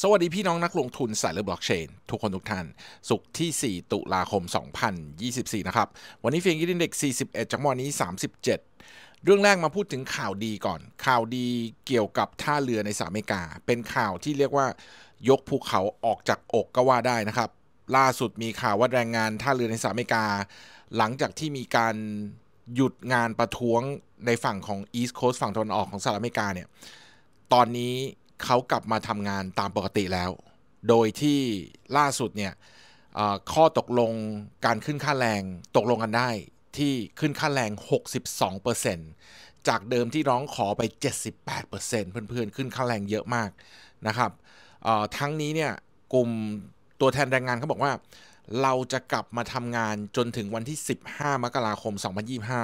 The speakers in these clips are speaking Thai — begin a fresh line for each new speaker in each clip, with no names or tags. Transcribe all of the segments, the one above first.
สวัสดีพี่น้องนักลงทุน สายเลือบล็อกเชนทุกคนทุกท่าน สุขที่ 4 ตุลาคม 2024 นะครับ วันนี้เฟียงยินดีเด็ก41จังหวะนี้ 37 เรื่องแรกมาพูดถึงข่าวดีก่อน ข่าวดีเกี่ยวกับท่าเรือในสหรัฐอเมริกา เป็นข่าวที่เรียกว่ายกภูเขาออกจากอกก็ว่าได้นะครับ ล่าสุดมีข่าวว่าแรงงานท่าเรือในสหรัฐอเมริกา หลังจากที่มีการหยุดงานประท้วงในฝั่งของอีสต์โคสต์ฝั่งตะวันออกของสหรัฐอเมริกาเนี่ยตอนนี้เขากลับมาทำงานตามปกติแล้ว โดยที่ล่าสุดเนี่ยข้อตกลงการขึ้นค่าแรงตกลงกันได้ ที่ขึ้นค่าแรง 62%จากเดิมที่ร้องขอไป 78%เพื่อนๆ ขึ้นค่าแรงเยอะมากนะครับ ทั้งนี้เนี่ยกลุ่มตัวแทนแรงงานเขาบอกว่า เราจะกลับมาทำงานจนถึงวันที่ 15 มกราคม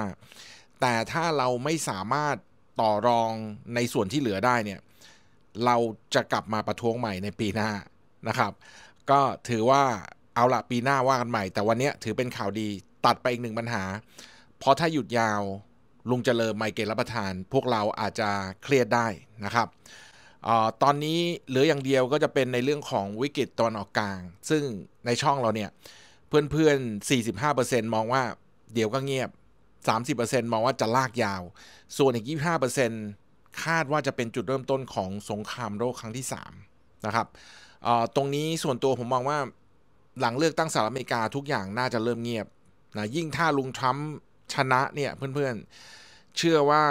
2025 แต่ถ้าเราไม่สามารถต่อรองในส่วนที่เหลือได้เนี่ยเราจะกลับมาประท้วงใหม่ในปีหน้านะครับ ก็ถือว่าเอาละปีหน้าว่ากันใหม่ แต่วันนี้ถือเป็นข่าวดีตัดไปอีกหนึ่งปัญหาเพราะถ้าหยุดยาวลุงเจริญไมเกรรับประทานพวกเราอาจจะเครียดได้นะครับออตอนนี้เหลืออย่างเดียวก็จะเป็นในเรื่องของวิกฤตตอนออกกลาง ซึ่งในช่องเราเนี่ย เพื่อนๆ 45%มองว่าเดี๋ยวก็เงียบ 30%มองว่าจะลากยาว ส่วนอีก25%คาดว่าจะเป็นจุดเริ่มต้นของสงครามโลกครั้งที่ 3 นะครับตรงนี้ส่วนตัวผมมองว่าหลังเลือกตั้งสหรัฐอเมริกาทุกอย่างน่าจะเริ่มเงียบนะยิ่งถ้าลุงทรัมป์ชนะเนี่ยเพื่อนๆ เชื่อว่า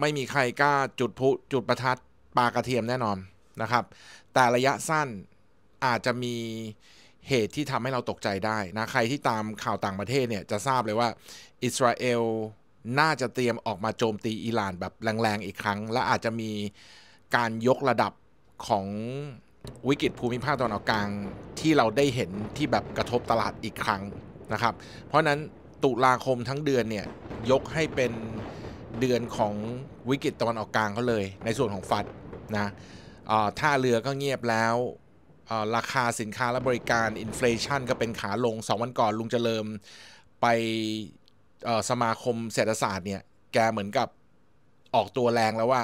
ไม่มีใครกล้าจุดพุจุดประทัดปากระเทียมแน่นอนนะครับ แต่ระยะสั้นอาจจะมีเหตุที่ทำให้เราตกใจได้นะ ใครที่ตามข่าวต่างประเทศเนี่ยจะทราบเลยว่าอิสราเอลน่าจะเตรียมออกมาโจมตีอิหร่านแบบแรง ๆ อีกครั้ง และอาจจะมีการยกระดับของวิกฤตภูมิภาคตะวันออกกลางที่เราได้เห็นที่แบบกระทบตลาดอีกครั้งนะครับเพราะนั้นตุลาคมทั้งเดือนเนี่ยยกให้เป็นเดือนของวิกฤตตะวันออกกลางเขาเลย ในส่วนของฟัดนะท่าเรือก็เงียบแล้วราคาสินค้าและบริการอินฟลชันก็เป็นขาลง 2 วันก่อนลุงเจริญไปสมาคมเศรษฐศาสตร์เนี่ยแกเหมือนกับออกตัวแรงแล้วว่า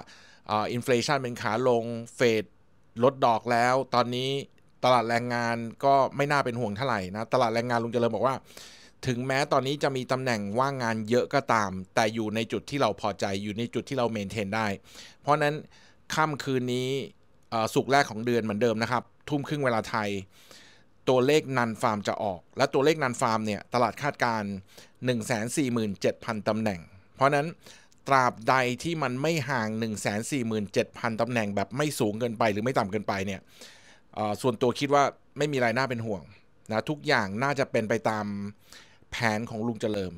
อินฟลชันเป็นขาลงเฟดลดดอกแล้ว ตอนนี้ตลาดแรงงานก็ไม่น่าเป็นห่วงเท่าไหร่นะตลาดแรงงานลุงเจริญบอกว่าถึงแม้ตอนนี้จะมีตำแหน่งว่างงานเยอะก็ตาม แต่อยู่ในจุดที่เราพอใจอยู่ในจุดที่เราเมนเทนได้ เพราะนั้นค่ำคืนนี้สุกแรกของเดือนเหมือนเดิมนะครับทุ่มครึ่งเวลาไทยตัวเลขนันฟาร์มจะออก และตัวเลขนันฟาร์มเนี่ยตลาดคาดการ 147,000 ตำแหน่ง เพราะนั้น ตราบใดที่มันไม่ห่าง 147,000 ตำแหน่ง แบบไม่สูงเกินไปหรือไม่ต่ำเกินไปเนี่ยส่วนตัวคิดว่าไม่มีรายน่าเป็นห่วงนะทุกอย่างน่าจะเป็นไปตามแผนของลุงเจริญ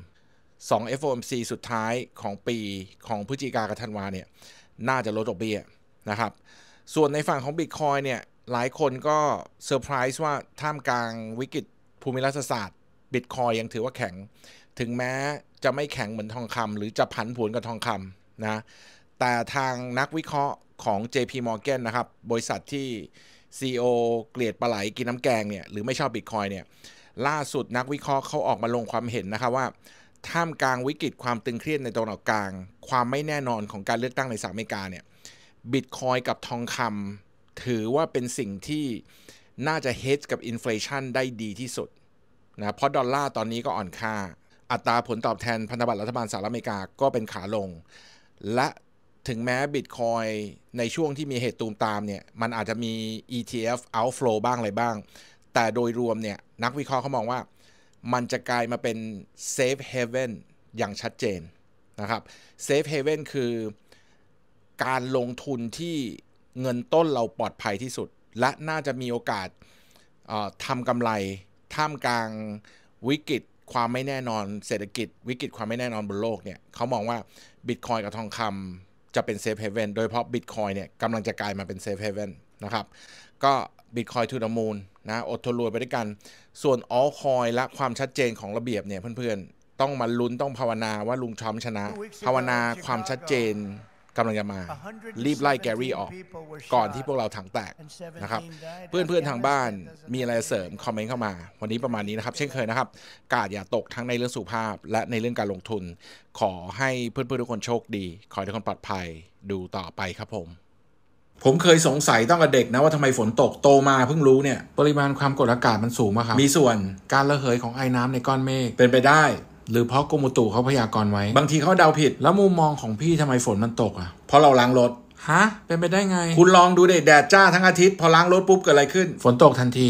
2 FOMC สุดท้ายของปีของพฤศจิกากับธันวาเนี่ยน่าจะลดดอกเบี้ยนะครับ ส่วนในฝั่งของ Bitcoin เนี่ยหลายคนก็เซอร์ไพรส์ว่าท่ามกลางวิกฤตภูมิรัฐศาสตร์ บิตคอยยังถือว่าแข็ง ถึงแม้จะไม่แข็งเหมือนทองคำหรือจะผันผวนกับทองคำนะแต่ทางนักวิเคราะห์ของ JP Morgan นะครับ บริษัทที่ CEO เกลียดปลาไหลกินน้ำแกงเนี่ยหรือไม่ชอบบิตคอยเนี่ย ล่าสุดนักวิเคราะห์เขาออกมาลงความเห็นนะครับว่า ท่ามกลางวิกฤตความตึงเครียดในตะวันออกกลาง ความไม่แน่นอนของการเลือกตั้งในสหรัฐอเมริกาเนี่ยบิตคอยกับทองคำถือว่าเป็นสิ่งที่น่าจะเฮดกับอินฟลชันได้ดีที่สุดนะเพราะดอลลาร์ตอนนี้ก็อ่อนค่า อัตราผลตอบแทนพันธบัตรรัฐบาลสหรัฐอเมริกา ก็เป็นขาลง และถึงแม้บิตคอยในช่วงที่มีเหตุตูมตามเนี่ย มันอาจจะมี ETF outflow บ้างอะไรบ้าง แต่โดยรวมเนี่ยนักวิเคราะห์เขามองว่า มันจะกลายมาเป็น safe haven อย่างชัดเจนนะครับ safe haven คือการลงทุนที่เงินต้นเราปลอดภัยที่สุด และน่าจะมีโอกาสทำกำไร ท่ามกลางวิกฤตความไม่แน่นอนเศรษฐกิจวิกฤตความไม่แน่นอนบนโลกเนี่ยเขามองว่าบิตคอยกับทองคำจะเป็นเซฟเฮเว่นโดยเพราะบิตคอยเนี่ยกำลังจะกลายมาเป็นเซฟเฮเว่นนะครับก็บิตคอยทูดมูลนะอดทนรวยไปด้วยกันส่วนออลคอยและความชัดเจนของระเบียบเนี่ยเพื่อนๆ ต้องมาลุ้นต้องภาวนาว่าลุงทรัมป์ชนะ ภาวนาความชัดเจนกำลังจะมา รีบไล่แกรี่ออกก่อนที่พวกเราถังแตกนะครับ เพื่อนๆ ทางบ้านมีอะไรเสริม คอมเมนต์เข้ามา วันนี้ประมาณนี้นะครับ เช่นเคยนะครับ กาดอย่าตกทั้งในเรื่องสุภาพ และในเรื่องการลงทุน ขอให้เพื่อนๆ ทุกคนโชคดี ขอให้ทุกคนปลอดภัยดูต่อไปครับผม ผมเคยสงสัยตั้งแต่เด็กนะ ว่าทำไมฝนตกโตมาเพิ่งรู้เนี่ยปริมาณความกดอากาศมันสูงมากครับมีส่วนการระเหยของไอ้น้ำในก้อนเมฆเป็นไปได้หรือเพราะกรมอุตุเขาพยากรณ์ไว้ บางทีเขาเดาผิด แล้วมุมมองของพี่ทำไมฝนมันตกอ่ะ เพราะเราล้างรถฮะ เป็นไปได้ไง คุณลองดูเด็ดแดดจ้าทั้งอาทิตย์พอล้างรถปุ๊บเกิดอะไรขึ้น ฝนตกทันที